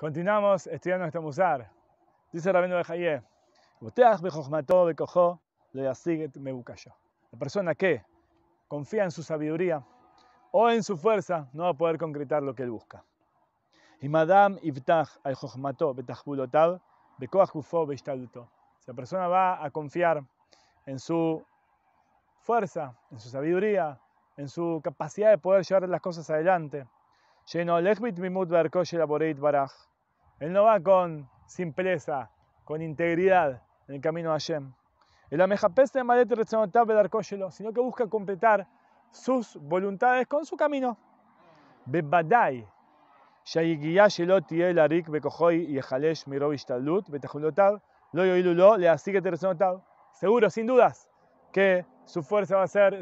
Continuamos estudiando este musar. Dice Rabino de Jaye, la persona que confía en su sabiduría o en su fuerza no va a poder concretar lo que él busca. Y Madame al La persona va a confiar en su fuerza, en su sabiduría, en su capacidad de poder llevar las cosas adelante Lleno Lechbit Mimut Barkoshel Aboreit Baraj. Él no va con simpleza, con integridad en el camino a Hashem. El Amejapes de Malet Retzonotab Bedarkoshelo, sino que busca completar sus voluntades con su camino. Bebadai. שהיגיעה שלו תהיה לריק bekohoi יחלש מרוב השתדלות ותכלותיו, lo, le לו להשיג tercero tal. Seguro, sin dudas, que su fuerza va a ser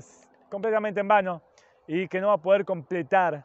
completamente en vano y que no va a poder completar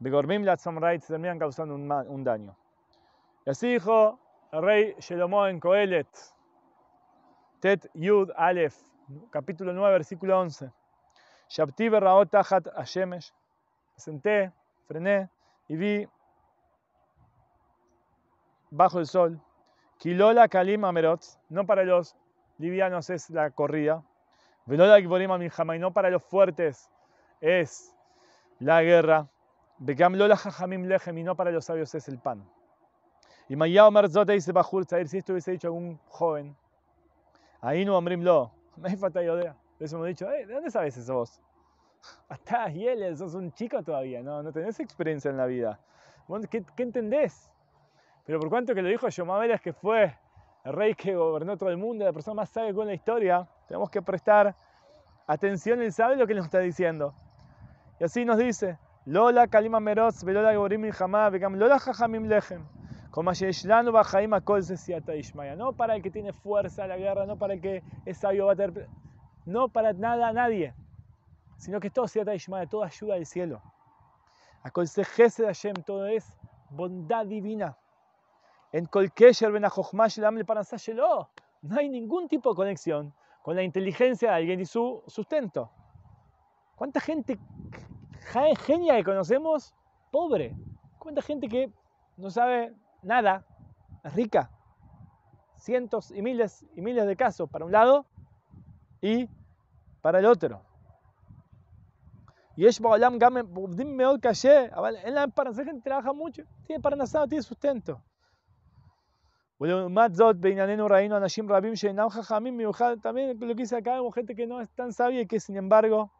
Begormim la la terminan causando un, un daño. Y así dijo el rey Shelomó en Coelet, Tet Yud Aleph, capítulo 9, versículo 11. Shabti Raot Tahat Hashemesh. Senté, frené y vi bajo el sol. Kilola Kalim Amerot, no para los livianos es la corrida. Velola Gborim Amilhama, y no para los fuertes es la guerra. Begam lola jajamim lechem y no para los sabios es el pan. Y Mayao Marzota dice Bajur Tzair, si esto hubiese dicho algún joven, ahí no amrim lo, no hay falta de Eso hemos dicho, eh, ¿de dónde sabes eso vos? Hasta hieles, sos un chico todavía, no, no tenés experiencia en la vida. ¿Qué, entendés? Pero por cuanto que lo dijo es que fue el rey que gobernó todo el mundo, la persona más sabia con la historia, tenemos que prestar atención, él sabe lo que nos está diciendo. Y así nos dice, Lola Kalima Meroz, Velola Gorim Milhamá, Vegam Lola Jajamim Lechem. Como Yeshlanu Bajaim Akol Sesiata Ishmaya. No para el que tiene fuerza la guerra, no para el que es sabio va a tener. No para nada, nadie. Sino que todo Siata Ishmaya, toda ayuda del cielo. Akol Sejese de Hashem, todo es bondad divina. En Kolkesher Ben Ajochmash el Leparanzashelo. No hay ningún tipo de conexión con la inteligencia de alguien y su sustento. ¿Cuánta gente Jaén genia que conocemos, pobre. Cuánta gente que no sabe nada, rica. Cientos y miles y miles de casos para un lado y para el otro. Y es ah, en la para Esa gente trabaja mucho, tiene para tiene sustento. También lo que dice acá, vemos gente que no es tan sabia y que sin embargo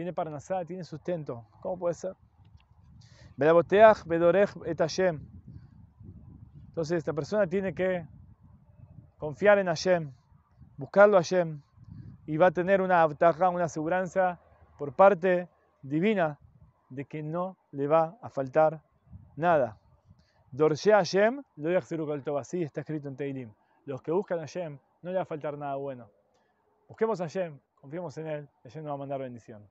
tiene parnasá, tiene sustento. ¿Cómo puede ser? Entonces esta persona tiene que confiar en Hashem, buscarlo a Hashem, y va a tener una avtaja, una aseguranza por parte divina de que no le va a faltar nada. Dorje Hashem, lo así está escrito en Teilim. Los que buscan a Hashem, no le va a faltar nada bueno. Busquemos a Hashem, confiemos en Él, Hashem nos va a mandar bendición.